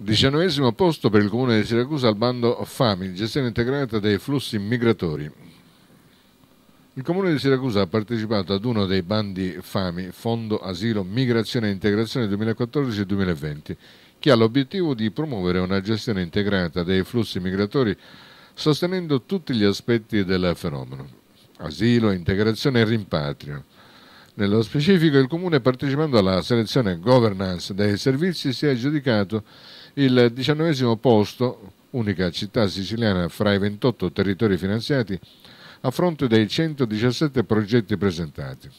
Diciannovesimo posto per il comune di Siracusa al bando FAMI, gestione integrata dei flussi migratori. Il comune di Siracusa ha partecipato ad uno dei bandi FAMI, Fondo Asilo Migrazione e Integrazione 2014-2020, che ha l'obiettivo di promuovere una gestione integrata dei flussi migratori sostenendo tutti gli aspetti del fenomeno, asilo, integrazione e rimpatrio. Nello specifico il Comune partecipando alla selezione governance dei servizi si è aggiudicato il diciannovesimo posto, unica città siciliana fra i 28 territori finanziati, a fronte dei 117 progetti presentati.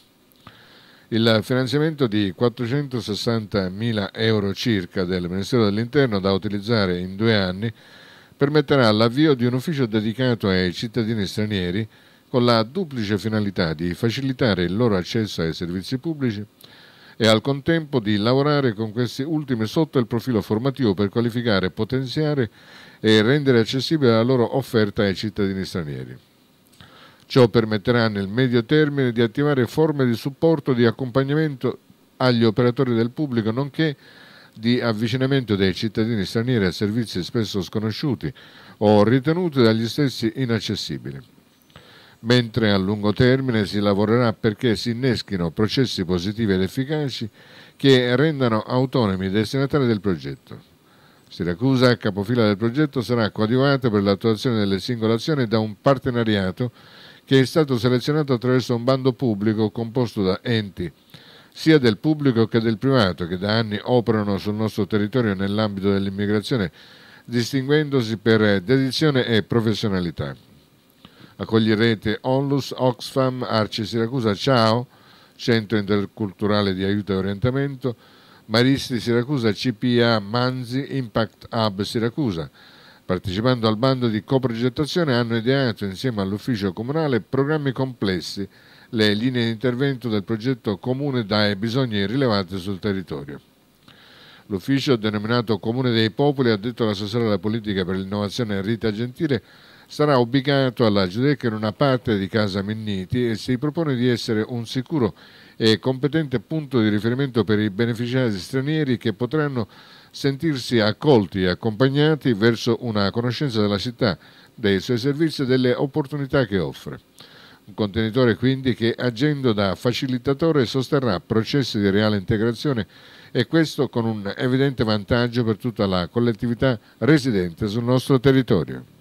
Il finanziamento di 460.000 euro circa del Ministero dell'Interno da utilizzare in due anni permetterà l'avvio di un ufficio dedicato ai cittadini stranieri con la duplice finalità di facilitare il loro accesso ai servizi pubblici e al contempo di lavorare con queste ultime sotto il profilo formativo per qualificare, potenziare e rendere accessibile la loro offerta ai cittadini stranieri. Ciò permetterà nel medio termine di attivare forme di supporto e di accompagnamento agli operatori del pubblico, nonché di avvicinamento dei cittadini stranieri a servizi spesso sconosciuti o ritenuti dagli stessi inaccessibili mentre a lungo termine si lavorerà perché si inneschino processi positivi ed efficaci che rendano autonomi i destinatari del progetto. Siracusa, capofila del progetto, sarà coadiuvata per l'attuazione delle singole azioni da un partenariato che è stato selezionato attraverso un bando pubblico composto da enti, sia del pubblico che del privato, che da anni operano sul nostro territorio nell'ambito dell'immigrazione, distinguendosi per dedizione e professionalità. Accoglierete Onlus, Oxfam, Arce Siracusa, Ciao, Centro Interculturale di Aiuto e Orientamento, Maristi Siracusa, CPA Manzi, Impact Hub Siracusa. Partecipando al bando di coprogettazione hanno ideato insieme all'ufficio comunale programmi complessi, le linee di intervento del progetto comune dai bisogni rilevati sul territorio. L'ufficio denominato Comune dei Popoli ha detto l'assessore alla politica per l'innovazione Rita Gentile sarà ubicato all'agile che non ha parte di casa Menniti e si propone di essere un sicuro e competente punto di riferimento per i beneficiari stranieri che potranno sentirsi accolti e accompagnati verso una conoscenza della città, dei suoi servizi e delle opportunità che offre. Un contenitore quindi che agendo da facilitatore sosterrà processi di reale integrazione e questo con un evidente vantaggio per tutta la collettività residente sul nostro territorio.